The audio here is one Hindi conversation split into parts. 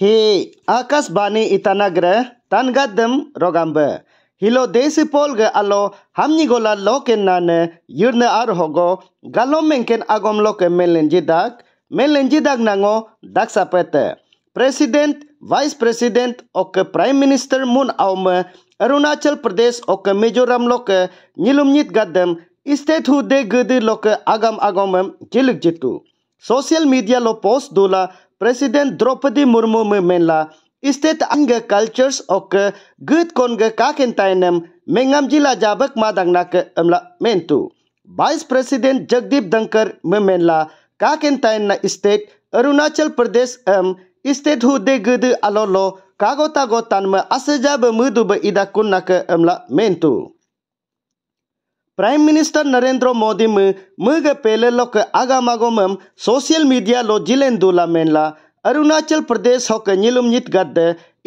हे आकाशवाणी ईटानगर तनगदम रोगाम्ब हिलो देश पोल गलो आलो हम निगोला लो के नान यूर्न आर होगो गालो मेंकेन आगम लो के मेलेंजी दाग मेलेंजी दाग नांगो दाग सापेत प्रेसिडेंट वाइस प्रेसिडेंट ओके प्राइम मिनिस्टर मुन आउम अरुणाचल प्रदेश ओके मिजोरम लो के निलुमनित गदम इस्तेथु दे गदि लो के आगम आगम जिलुक जितु సోషల్ మీడియాలో పోస్ట్ దూల ప్రెసిడెంట్ ద్రౌపది ముర్ము మెన్లా ఇస్తేత్ అంగ కల్చర్స్ ఒక గుత్ కొంగ కాకెంతైనం మెంగం జిల్లా జాబక్ మా దంగనాక అమ్లా మెంతు వైస్ ప్రెసిడెంట్ జగదీప్ దంకర్ మెన్లా కాకెంతైన ఇస్తేత్ అరుణాచల్ ప్రదేశ్ అం ఇస్తేత్ హుదే గుద్ అలోలో కాగోతా గోతాన్మ అసజాబ మృదుబ ఇదా కున్నాక అమ్లా మెంతు ప్రైమ్ మినిస్టర్ నరేంద్ర మోదీ మగ పేలలోక అగమగమ సోషల్ మీడియాలో జిలెందులా మేన్లా అరుణాచల్ ప్రదేశ్ హోక నిలుమ్ నిత్ గద్ద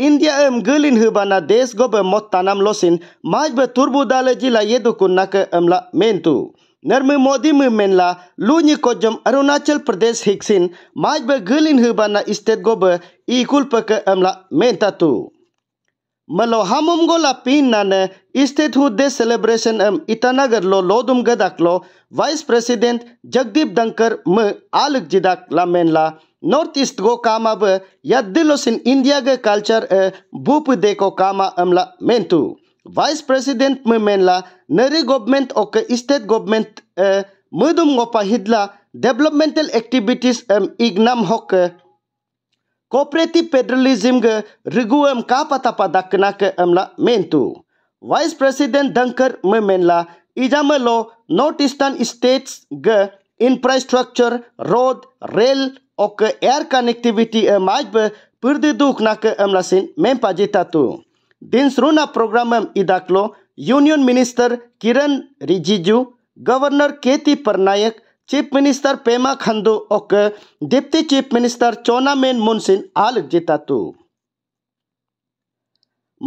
ఇండియా ఎం గులిన్ హుబానా దేశ్ గోబ మొత్ తనం లోసిన్ మాజ్ బ తుర్బుదాల జిలా ఎదుకు నక అమ్లా మేంతు నర్మ మోదీ మ మేన్లా లూని కొజం అరుణాచల్ ప్రదేశ్ హిక్సిన్ మాజ్ బ గులిన్ హుబానా ఇస్తేద్ గోబ ఈ కుల్పక అమ్లా మేంతాతు మలో హమ్ గోలా పీన్ నానే स्टेट हूद दे सेलिब्रेशन एम इटानगर लो लोदुम गदाकलो वाइस प्रेसिडेंट जगदीप दंकर म आलक जिदाक ला मेनला नॉर्थ ईस्ट गो कामा ब या दिलोस इन इंडिया गे कल्चर ए भूप दे को कामा अमला मेंटु वाइस प्रेसिडेंट म मेनला नरी गवर्नमेंट ओक स्टेट गवर्नमेंट ए मदुम गोपा हिदला डेवलपमेंटल एक्टिविटीज एम इग्नम होक कोऑपरेटिव फेडरलिज्म ग रिगुएम का पता पदकना के अमला मेंटू वाइस प्रेसिडेंट डंकर मेनला इजामलो नॉर्थ ईस्टर्न स्टेट्स ग इंफ्रास्ट्रक्चर रोड रेल ओके एयर कनेक्टिविटी ए माज ब पुर्दी दुख नाक अमलासिन मेम पाजीता तु दिन सुरुना प्रोग्राम एम इदाक्लो union minister Kiran Rijiju governor K T Parnaik chief minister Pema Khandu ओके डिप्टी चीफ मिनिस्टर चोनामेन मुनसिन आलक जीता तू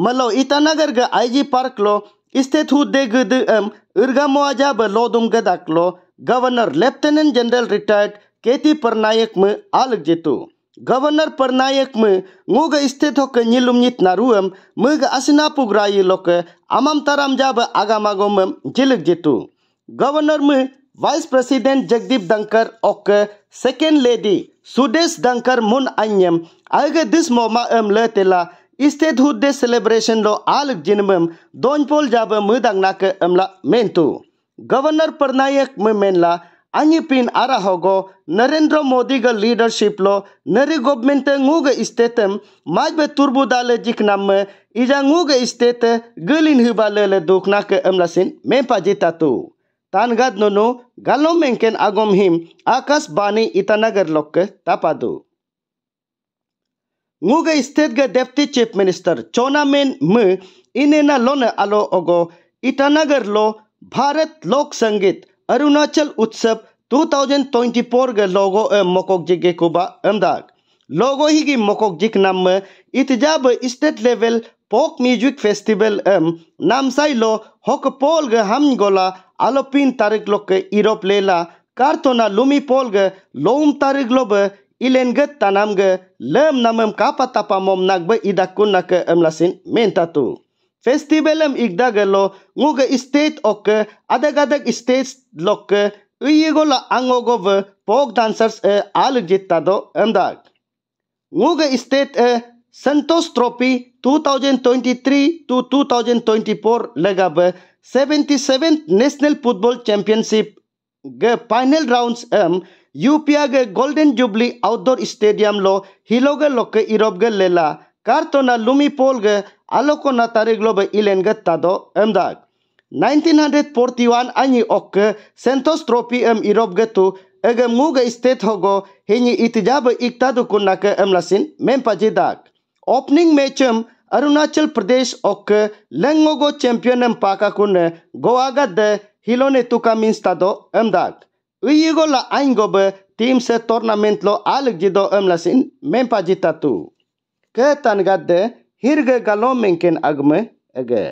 मलो इटानगर आईजी पार्क लो स्थित हुदेग इर्गा मुआजा ब लोदुम गदाकलो governor lieutenant general retired K T Parnaik म आलग जेतु गवर्नर परनायक में मुग स्थित होक निलुम नित नारुम मुग असना पुग्राई लोक अमम तराम जाब आगामागोम जिलक जेतु गवर्नर में वाइस प्रेसिडेंट जगदीप दंकर ओक सेकेंड लेडी सुदेश दंकर मुन अन्यम आगे दिस मोमा एम लेतेला इस्तेद हुद्दे सेलिब्रेशन लो आलक जिनबम दोनपोल जाब मुदंग नाक अमला मेंतु गवर्नर परनायक म मेनला अन्य पिन आरा होगो नरेंद्र मोदी का लीडरशिप लो नरी गवर्नमेंट गुग इस्तेतम माज बे तुरबुदाल जिक नाम इजा गुग इस्तेत गलिन हिबाले ले दुखना के अमला में पाजीता तू तान गद गालो मेंकेन आगम हिम आकाश बानी इतनगर लोक के तापादू Nguge state ga deputy chief minister Chonamin M inena lona alo ogo Itanagar lo Bharat Lok Sangit Arunachal Utsav 2024 ga logo e mokok jige kuba amdag logo hi gi mokok jik nam itjab state level पोक म्यूजिक फेस्टिवल एम नामसाई लो हक पोल ग हम गोला आलोपिन तारिक लोग के यूरोप लेला कार्तोना लुमी पोल ग लोम तारिक लोब ilen gat tanam ga lem namam kapa tapa mom nak ba ida kun nak em lasin menta tu. Festivalem igda ga lo ngu ga state ok adag adag states lok uye go la ango go va pog dancers e al jitta do em dag. Ngu ga state e Santos Trophy 2023 to 2024 lega ba 77th National Football Championship ga final rounds em um, Yupia golden jubilee outdoor stadium लो हिलोगे लोके इरोबगे लेला कार्तोना लुमी पोलगे आलोकोना तारीगलो बे इलेनगे तादो एमदाग 1941 anyi okke Santos Trophy em Europe tu ege muge state hogo hini itijabe iktadu kunake emlasin mempajidak opening match em Arunachal Pradesh ओक लेंगोगो चैंपियन एम पाका कुन गोवागद हिलोने तुका मिंस्ता दो अहमदाद Uyigo la aingo be tim se tournament lo alg jido emlasin mempa jita tu. Ketan gade hirge galo mengken agme ege.